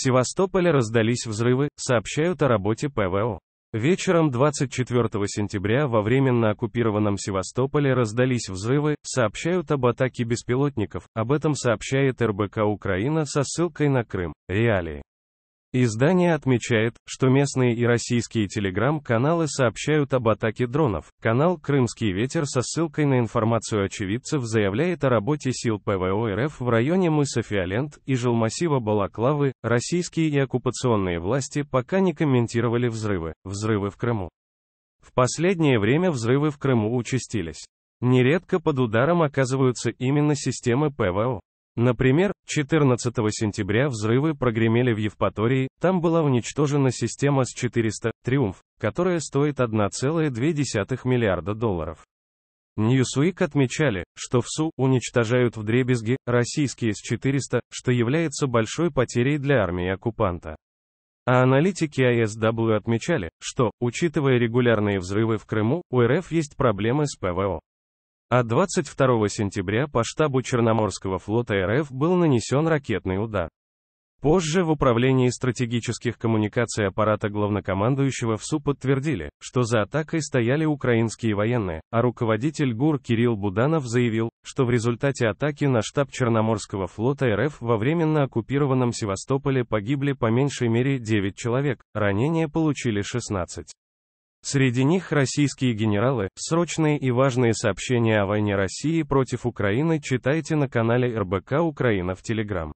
Севастополе раздались взрывы, сообщают о работе ПВО. Вечером 24 сентября во временно оккупированном Севастополе раздались взрывы, сообщают об атаке беспилотников, об этом сообщает РБК Украина со ссылкой на Крым. Реалии. Издание отмечает, что местные и российские телеграм-каналы сообщают об атаке дронов. Канал «Крымский ветер» со ссылкой на информацию очевидцев заявляет о работе сил ПВО РФ в районе мыса Фиолент и жилмассива Балаклавы. Российские и оккупационные власти пока не комментировали взрывы. Взрывы в Крыму. В последнее время взрывы в Крыму участились. Нередко под ударом оказываются именно системы ПВО. Например, 14 сентября взрывы прогремели в Евпатории, там была уничтожена система с 400 «Триумф», которая стоит 1,2 миллиарда долларов. Ньюсуик отмечали, что в СУ уничтожают вдребезги российские С-400, что является большой потерей для армии оккупанта. А аналитики АСW отмечали, что, учитывая регулярные взрывы в Крыму, у РФ есть проблемы с ПВО. А 22 сентября по штабу Черноморского флота РФ был нанесен ракетный удар. Позже в Управлении стратегических коммуникаций аппарата главнокомандующего ВСУ подтвердили, что за атакой стояли украинские военные, а руководитель ГУР Кирилл Буданов заявил, что в результате атаки на штаб Черноморского флота РФ во временно оккупированном Севастополе погибли по меньшей мере 9 человек, ранения получили 16. Среди них российские генералы, срочные и важные сообщения о войне России против Украины читайте на канале РБК Украина в Телеграм.